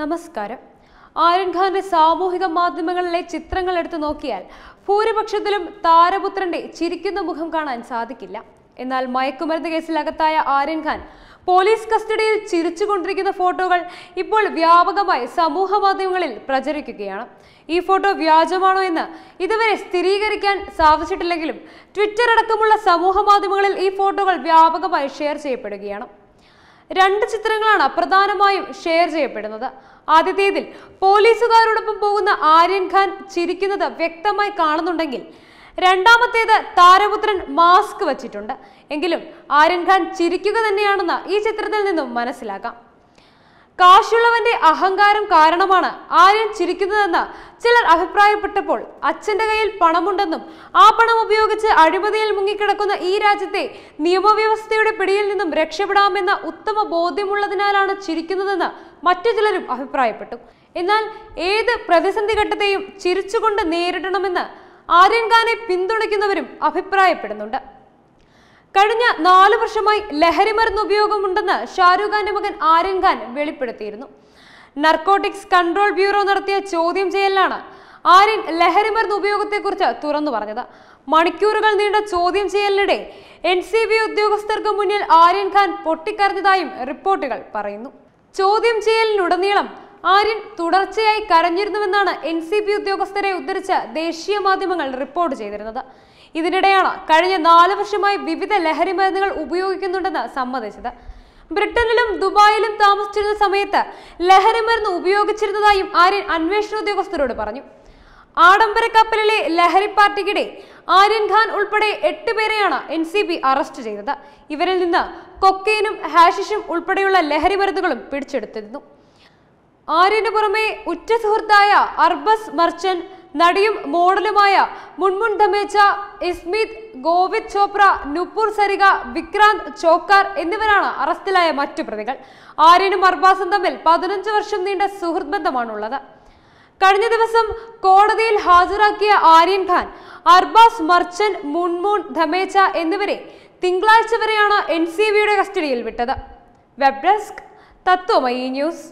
നമസ്കാരം ആര്യൻ ഖാന്റെ സാമൂഹിക മാധ്യമങ്ങളിലെ ചിത്രങ്ങൾ എടുത്തു നോക്കിയാൽ ഭൂരിപക്ഷത്തിലും താരപുത്രന്റെ ചിരിക്കുന്ന മുഖം കാണാൻ സാധിക്കില്ല എന്നാൽ മയക്കുമരുന്ന് കേസിൽ ആര്യൻഖാൻ ആര്യൻ ഖാൻ പോലീസ് കസ്റ്റഡിയിൽ ചിരിച്ചുകൊണ്ടിരിക്കുന്ന ഫോട്ടോകൾ ഇപ്പോൾ വ്യാപകമായി സമൂഹ മാധ്യമങ്ങളിൽ പ്രചരിക്കുകയാണ് ഈ ഫോട്ടോ വ്യാജമാണോ എന്ന് ഇതുവരെ സ്ഥിരീകരിക്കാൻ സാധിച്ചിട്ടില്ലെങ്കിലും ട്വിറ്റർ അടക്കമുള്ള സമൂഹ മാധ്യമങ്ങളിൽ ഈ ഫോട്ടോകൾ വ്യാപകമായി ഷെയർ ചെയ്യപ്പെടുകയാണ് രണ്ട് ചിത്രങ്ങളാണ് പ്രധാനമായും ഷെയർ ചെയ്യപ്പെടുന്നത് ആദ്യത്തേതിൽ പോലീസുകാരോടൊപ്പം പോകുന്ന ആര്യൻ ഖാൻ ചിരിക്കുന്നത് വ്യക്തമായി കാണുന്നുണ്ടെങ്കിൽ രണ്ടാമത്തേത് താരപുത്രൻ മാസ്ക് വച്ചിട്ടുണ്ട് എങ്കിലും ആര്യൻ ഖാൻ ചിരിക്കുക തന്നെയാണെന്ന് ഈ ചിത്രത്തിൽ നിന്നും മനസ്സിലാക്കാം കാശുള്ളവന്റെ അഹങ്കാരം കാരണമാണ് ആര്യൻ ചിരിക്കുന്നതെന്ന് ചിലർ അഭിപ്രായപ്പെട്ടപ്പോൾ അച്ഛന്റെ കയ്യിൽ പണമുണ്ടെന്നും ആ പണം ഉപയോഗിച്ച് അഴിമതിയിൽ മുങ്ങിക്കിടക്കുന്ന ഈ രാജ്യത്തെ നിയമവ്യവസ്ഥയുടെ പിടിയിൽ നിന്നും രക്ഷപ്പെടാമെന്ന ഉത്തമ ബോധ്യമുള്ളതിനാലാണ് ചിരിക്കുന്നതെന്ന് മറ്റു ചിലരും അഭിപ്രായപ്പെട്ടു എന്നാൽ ഏത് പ്രതിസന്ധി ഘട്ടത്തെയും ചിരിച്ചുകൊണ്ട് നേരിടണമെന്ന് ആര്യൻ പിന്തുണയ്ക്കുന്നവരും അഭിപ്രായപ്പെടുന്നുണ്ട് കഴിഞ്ഞ നാല് വർഷമായി ലഹരി മരുന്ന് ഉപയോഗമുണ്ടെന്ന് ഷാരൂഖ് ഖാന്റെ മകൻ ആര്യൻ ഖാൻ വെളിപ്പെടുത്തിയിരുന്നു നർക്കോട്ടിക്സ് കൺട്രോൾ ബ്യൂറോ നടത്തിയ ചോദ്യം ചെയ്യലിലാണ് ആര്യൻ ലഹരി ലഹരിമരുന്ന് ഉപയോഗത്തെക്കുറിച്ച് തുറന്നു പറഞ്ഞത് മണിക്കൂറുകൾ നീണ്ട ചോദ്യം ചെയ്യലിനിടെ എൻ സി ബി ഉദ്യോഗസ്ഥർക്ക് മുന്നിൽ ആര്യൻ ഖാൻ പൊട്ടിക്കരഞ്ഞതായും റിപ്പോർട്ടുകൾ പറയുന്നു ചോദ്യം ചെയ്യലിനുടനീളം ആര്യൻ തുടർച്ചയായി കരഞ്ഞിരുന്നുവെന്നാണ് എൻ സി പി ഉദ്യോഗസ്ഥരെ ഉദ്ധരിച്ച ദേശീയ മാധ്യമങ്ങൾ റിപ്പോർട്ട് ചെയ്തിരുന്നത് ഇതിനിടെയാണ് കഴിഞ്ഞ നാല് വർഷമായി വിവിധ ലഹരി മരുന്നുകൾ ഉപയോഗിക്കുന്നുണ്ടെന്ന് സമ്മതിച്ചത് ബ്രിട്ടനിലും ദുബായിലും താമസിച്ചിരുന്ന സമയത്ത് ലഹരി മരുന്ന് ഉപയോഗിച്ചിരുന്നതായും ആര്യൻ അന്വേഷണ ഉദ്യോഗസ്ഥരോട് പറഞ്ഞു ആഡംബര കപ്പലിലെ ലഹരി പാർട്ടിക്കിടെ ആര്യൻഖാൻ ഖാൻ ഉൾപ്പെടെ എട്ട് പേരെയാണ് എൻ സി ബി അറസ്റ്റ് ചെയ്തത് ഇവരിൽ നിന്ന് കൊക്കെയിനും ഹാഷിഷും ഉൾപ്പെടെയുള്ള ലഹരി മരുന്നുകളും പിടിച്ചെടുത്തിരുന്നു ആര്യന് പുറമെ ഉറ്റ സുഹൃത്തായ അർബസ് മർച്ചന്റ് നടിയും മോഡലുമായ മുൻമുൻ ധമേച്ച ഇസ്മിത് ഗോവിന്ദ് ചോപ്ര നുപ്പൂർ സരിക വിക്രാന്ത് ചോക്കാർ എന്നിവരാണ് അറസ്റ്റിലായ മറ്റു പ്രതികൾ ആര്യനും അർബാസും തമ്മിൽ പതിനഞ്ച് വർഷം നീണ്ട സുഹൃത് ബന്ധമാണുള്ളത് കഴിഞ്ഞ ദിവസം കോടതിയിൽ ഹാജരാക്കിയ ആര്യൻ ഖാൻ അർബാസ് മർച്ചന്റ് മുൺമുൺ ധമേച്ച എന്നിവരെ തിങ്കളാഴ്ച വരെയാണ് എൻ കസ്റ്റഡിയിൽ വിട്ടത് വെബ് ഡെസ്ക് തത്വമയി ന്യൂസ്